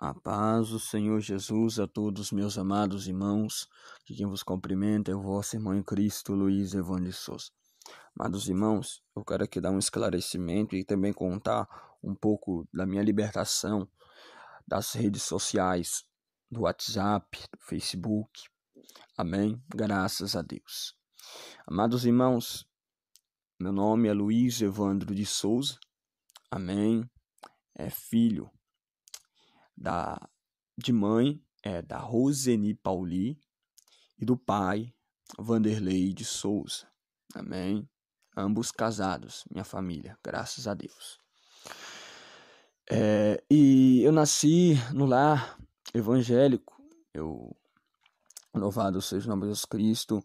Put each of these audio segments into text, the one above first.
A paz do Senhor Jesus a todos meus amados irmãos, que quem vos cumprimenta é o vosso irmão em Cristo, Luiz Evan de Souza. Amados irmãos, eu quero aqui dar um esclarecimento e também contar um pouco da minha libertação das redes sociais, do WhatsApp, do Facebook. Amém? Graças a Deus. Amados irmãos, meu nome é Luiz Evandro de Souza. Amém? É filho da, de mãe é da Roseni Pauli e do pai Vanderlei de Souza. Amém. Ambos casados, minha família, graças a Deus. É, e eu nasci no lar evangélico. Eu louvado seja o nome de Jesus Cristo.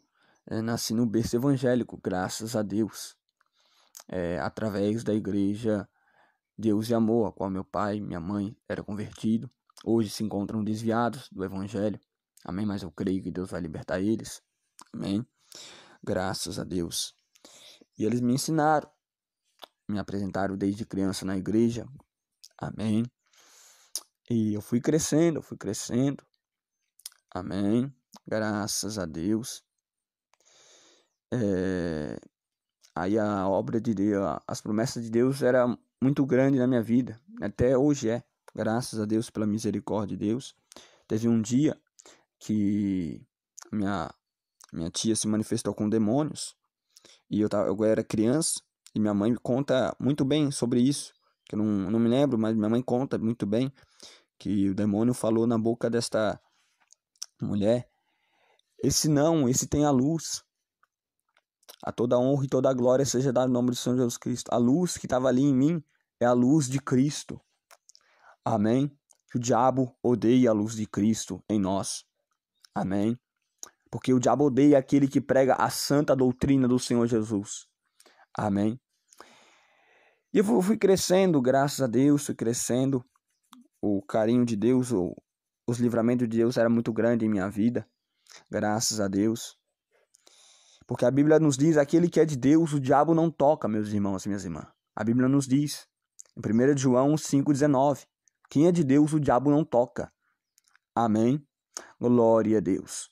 É, nasci no berço evangélico, graças a Deus. É, através da igreja Deus e amor, a qual meu pai minha mãe era convertido, hoje se encontram desviados do evangelho. Amém, mas eu creio que Deus vai libertar eles. Amém. Graças a Deus. E eles me ensinaram, me apresentaram desde criança na igreja. Amém. E eu fui crescendo, eu fui crescendo. Amém. Graças a Deus. É, aí a obra de Deus, as promessas de Deus era muito grande na minha vida, até hoje é, graças a Deus pela misericórdia de Deus. Teve um dia que minha, minha tia se manifestou com demônios e eu, tava, eu era criança e minha mãe conta muito bem sobre isso, que eu não, não me lembro, mas minha mãe conta muito bem que o demônio falou na boca desta mulher: Esse não, esse tem a luz. A toda honra e toda glória seja dada no nome do Senhor Jesus Cristo. A luz que estava ali em mim é a luz de Cristo. Amém. Que o diabo odeie a luz de Cristo em nós. Amém. Porque o diabo odeia aquele que prega a santa doutrina do Senhor Jesus. Amém. E eu fui crescendo, graças a Deus, fui crescendo. O carinho de Deus, os livramentos de Deus era muito grande em minha vida. Graças a Deus. Porque a Bíblia nos diz: aquele que é de Deus, o diabo não toca, meus irmãos e minhas irmãs. A Bíblia nos diz, em 1 João 5,19: quem é de Deus, o diabo não toca. Amém? Glória a Deus.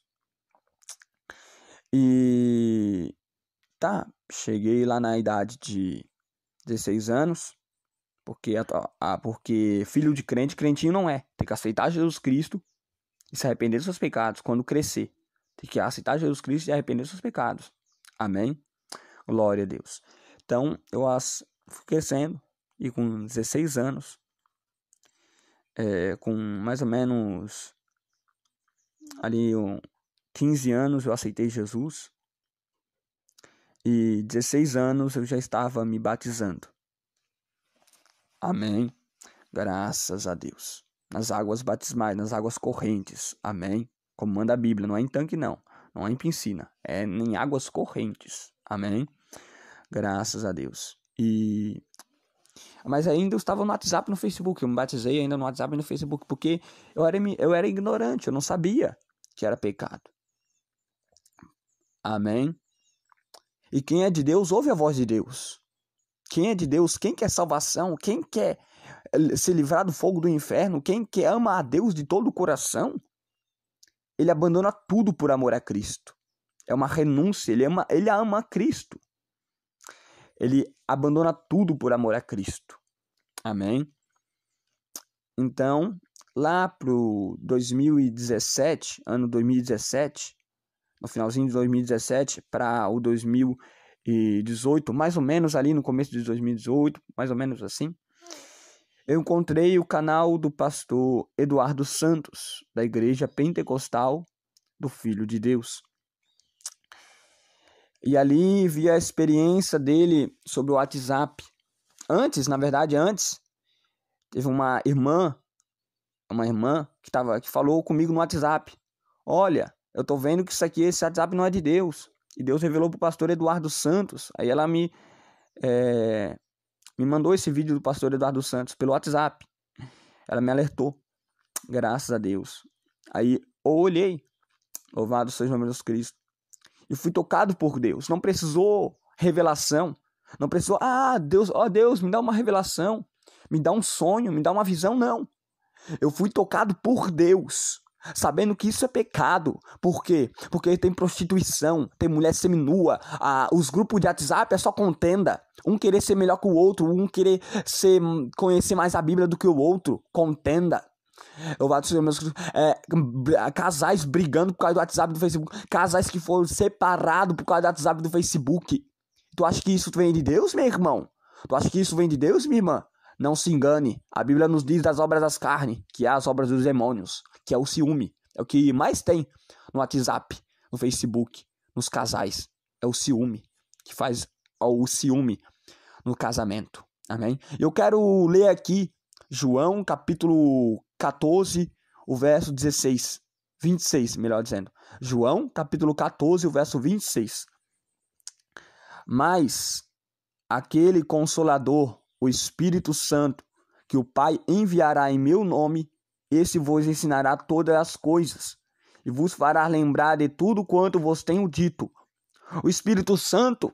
E tá, cheguei lá na idade de 16 anos, porque, ah, porque filho de crente, crentinho não é. Tem que aceitar Jesus Cristo e se arrepender dos seus pecados quando crescer tem que aceitar Jesus Cristo e arrepender dos seus pecados. Amém? Glória a Deus. Então, eu as, fui crescendo e com 16 anos, é, com mais ou menos ali um, 15 anos eu aceitei Jesus e 16 anos eu já estava me batizando. Amém. Graças a Deus. Nas águas batismais, nas águas correntes. Amém como manda a Bíblia, não é em tanque não, não é em piscina, é em águas correntes. Amém? Graças a Deus. E mas ainda eu estava no WhatsApp no Facebook, eu me batizei ainda no WhatsApp e no Facebook, porque eu era, eu era ignorante, eu não sabia que era pecado. Amém? E quem é de Deus ouve a voz de Deus. Quem é de Deus, quem quer salvação, quem quer se livrar do fogo do inferno, quem quer ama a Deus de todo o coração, ele abandona tudo por amor a Cristo. É uma renúncia, ele ama, ele ama a Cristo. Ele abandona tudo por amor a Cristo. Amém? Então, lá pro 2017, ano 2017, no finalzinho de 2017 para o 2018, mais ou menos ali no começo de 2018, mais ou menos assim, eu encontrei o canal do pastor Eduardo Santos, da Igreja Pentecostal do Filho de Deus. E ali vi a experiência dele sobre o WhatsApp. Antes, na verdade, antes, teve uma irmã, uma irmã que, tava, que falou comigo no WhatsApp. Olha, eu tô vendo que isso aqui, esse WhatsApp não é de Deus. E Deus revelou pro pastor Eduardo Santos. Aí ela me é, me mandou esse vídeo do pastor Eduardo Santos pelo WhatsApp. Ela me alertou. Graças a Deus. Aí eu olhei, louvado seja o nome de Jesus Cristo, e fui tocado por Deus. Não precisou revelação. Não precisou, ah, Deus, ó oh, Deus, me dá uma revelação, me dá um sonho, me dá uma visão, não. Eu fui tocado por Deus sabendo que isso é pecado. Por quê? Porque tem prostituição, tem mulher seminua, ah, os grupos de WhatsApp é só contenda. Um querer ser melhor que o outro, um querer ser, hum, conhecer mais a Bíblia do que o outro, contenda. Eu vou dizer, meus, é, casais brigando por causa do WhatsApp do Facebook, casais que foram separados por causa do WhatsApp do Facebook. Tu acha que isso vem de Deus, meu irmão? Tu acha que isso vem de Deus, minha irmã? Não se engane. A Bíblia nos diz das obras das carnes, que é as obras dos demônios que é o ciúme. É o que mais tem no WhatsApp, no Facebook, nos casais. É o ciúme que faz o ciúme no casamento. Amém? Eu quero ler aqui João capítulo 14, o verso 16. 26, melhor dizendo. João capítulo 14, o verso 26. Mas aquele consolador, o Espírito Santo, que o Pai enviará em meu nome, esse vos ensinará todas as coisas e vos fará lembrar de tudo quanto vos tenho dito. O Espírito Santo,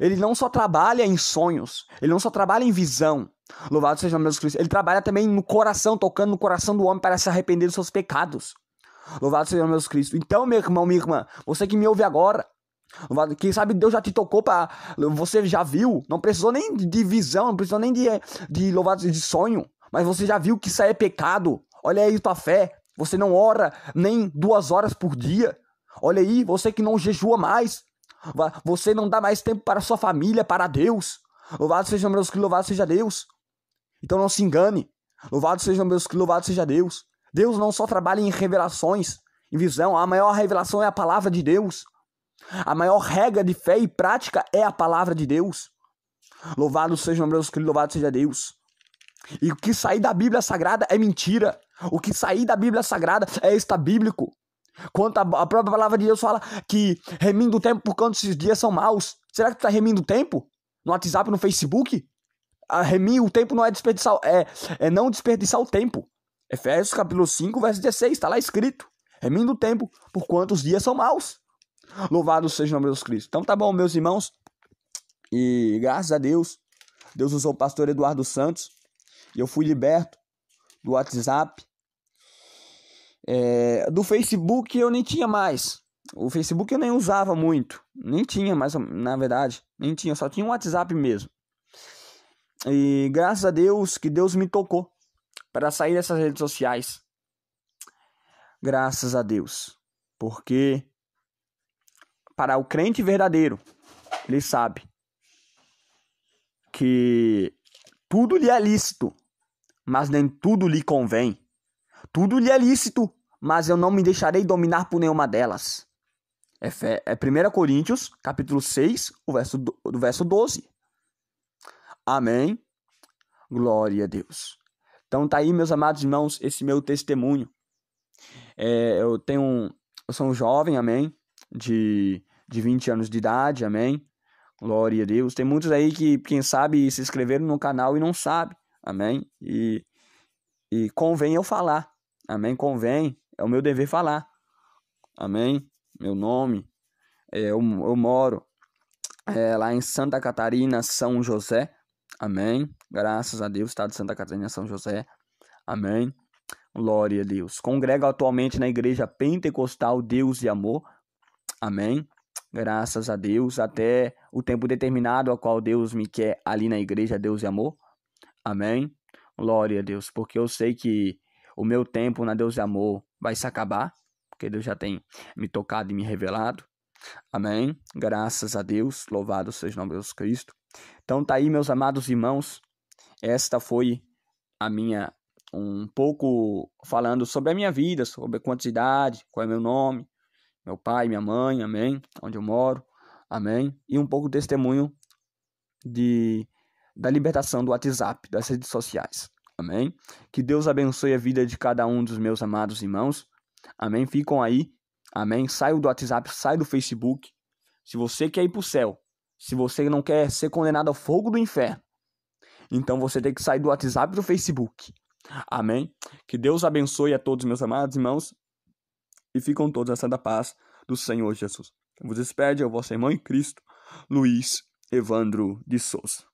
ele não só trabalha em sonhos, ele não só trabalha em visão. Louvado seja o nome Jesus Cristo. Ele trabalha também no coração, tocando no coração do homem para se arrepender dos seus pecados. Louvado seja o nome Jesus Cristo. Então, meu irmão, minha irmã, você que me ouve agora, quem sabe Deus já te tocou para você já viu, não precisou nem de visão, não precisou nem de de louvado de sonho, mas você já viu que isso é pecado. Olha aí tua fé. Você não ora nem duas horas por dia. Olha aí, você que não jejua mais. Você não dá mais tempo para sua família, para Deus. Louvado seja meu Deus, louvado seja Deus. Então não se engane. Louvado seja meu Deus, louvado seja Deus. Deus não só trabalha em revelações, em visão. A maior revelação é a palavra de Deus. A maior regra de fé e prática é a palavra de Deus. Louvado seja meu Deus, louvado seja Deus. E o que sair da Bíblia Sagrada é mentira. O que sair da Bíblia Sagrada é está bíblico. Quanto a própria palavra de Deus fala que remindo o tempo por quanto esses dias são maus. Será que tu está remindo o tempo? No WhatsApp, no Facebook? A remir o tempo não é desperdiçar, é, é não desperdiçar o tempo. Efésios capítulo 5, verso 16, está lá escrito. Remindo o tempo por quantos dias são maus. Louvado seja o nome de Jesus Cristo. Então tá bom, meus irmãos. E graças a Deus, Deus usou o pastor Eduardo Santos. E eu fui liberto do WhatsApp. É, do Facebook eu nem tinha mais. O Facebook eu nem usava muito. Nem tinha mais, na verdade. Nem tinha, só tinha o WhatsApp mesmo. E graças a Deus que Deus me tocou para sair dessas redes sociais. Graças a Deus. Porque para o crente verdadeiro, ele sabe que tudo lhe é lícito, mas nem tudo lhe convém. Tudo lhe é lícito, mas eu não me deixarei dominar por nenhuma delas. É, é 1 Coríntios, capítulo 6, o verso, do, o verso 12. Amém. Glória a Deus. Então tá aí, meus amados irmãos, esse meu testemunho. É, eu tenho. Eu sou um jovem, amém? De, de 20 anos de idade, amém? Glória a Deus. Tem muitos aí que, quem sabe, se inscreveram no canal e não sabe. Amém? E, e convém eu falar. Amém? Convém. É o meu dever falar. Amém? Meu nome. É, eu, eu moro é, lá em Santa Catarina, São José. Amém? Graças a Deus, Estado de Santa Catarina, São José. Amém? Glória a Deus. Congrego atualmente na Igreja Pentecostal Deus e Amor. Amém? Graças a Deus, até o tempo determinado a qual Deus me quer ali na Igreja Deus e Amor. Amém? Glória a Deus, porque eu sei que o meu tempo na Deus e é amor vai se acabar, porque Deus já tem me tocado e me revelado. Amém? Graças a Deus, louvado seja o nome de Jesus Cristo. Então tá aí, meus amados irmãos, esta foi a minha um pouco falando sobre a minha vida, sobre a quantidade, qual é meu nome, meu pai, minha mãe, amém, onde eu moro, amém, e um pouco de testemunho de da libertação do WhatsApp, das redes sociais. Amém? Que Deus abençoe a vida de cada um dos meus amados irmãos. Amém? Ficam aí. Amém? Sai do WhatsApp, sai do Facebook. Se você quer ir para o céu, se você não quer ser condenado ao fogo do inferno, então você tem que sair do WhatsApp e do Facebook. Amém? Que Deus abençoe a todos, meus amados irmãos. E ficam todos na santa paz do Senhor Jesus. Vos despede, é o vosso irmão em Cristo, Luiz Evandro de Souza.